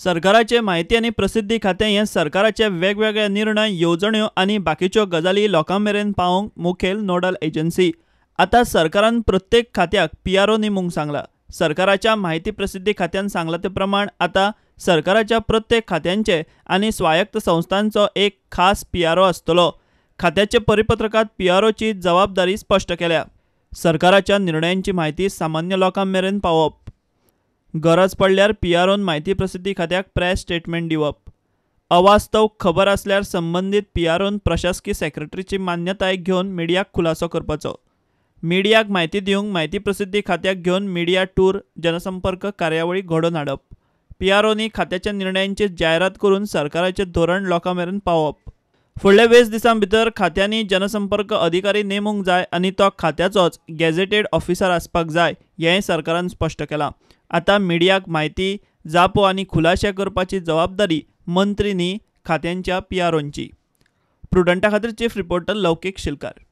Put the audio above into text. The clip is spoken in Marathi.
सरकाराचे माहिती आणि प्रसिद्धी खाते हे सरकाराचे वेगवेगळे निर्णय येवजण्यो आणि बाकीच्यो गजाली लोकां मेरेन मुखेल नोडल एजन्सी आता सरकारान प्रत्येक खात्याक पी आर ओ सांगला सरकाराच्या माहिती प्रसिद्धी खात्यान सांगला ते प्रमाण आता सरकाराच्या प्रत्येक खात्यांचे आणि स्वायत्त संस्थांचो एक खास पी आर ओ आसतलो खात्याचे परिपत्रकात पी आर ओची जबाबदारी स्पष्ट केल्या सरकाराच्या निर्णयांची माहिती सामान्य लोकां पावप गरज पडल्यार पी आर ओन माहिती प्रसिद्धी खात्याक प्रेस स्टेटमेंट दिवप अवास्तव खबर असल्यार संबंधित पी आर ओन प्रशासकीय सेक्रेटरीची मान्यताय घेऊन मिडियाक खुलासो करपाचो मिडियाक माहिती दिवंक माहिती प्रसिद्धी खात्याक घेऊन मिडिया टूर जनसंपर्क कार्यावळी घडोवन हाडप पी आर ओनी खात्याच्या निर्णयांची जायरात करून सरकाराचे धोरण लोकां पावप फुडल्या वीस दिसां भितर खात्यांनी जनसंपर्क अधिकारी नेमूंक जाय आणि तो खात्याचोच गॅझेटेड ऑफिसर आसपाक जाय हें सरकारान स्पश्ट केलां आतां मिडियाक म्हायती जापो आनी खुलाशे करपाची जबाबदारी मंत्री नी खात्यांच्या पी आर ओंची प्रुडंटा खातीर चीफ रिपोर्टर लौकीक शिलकार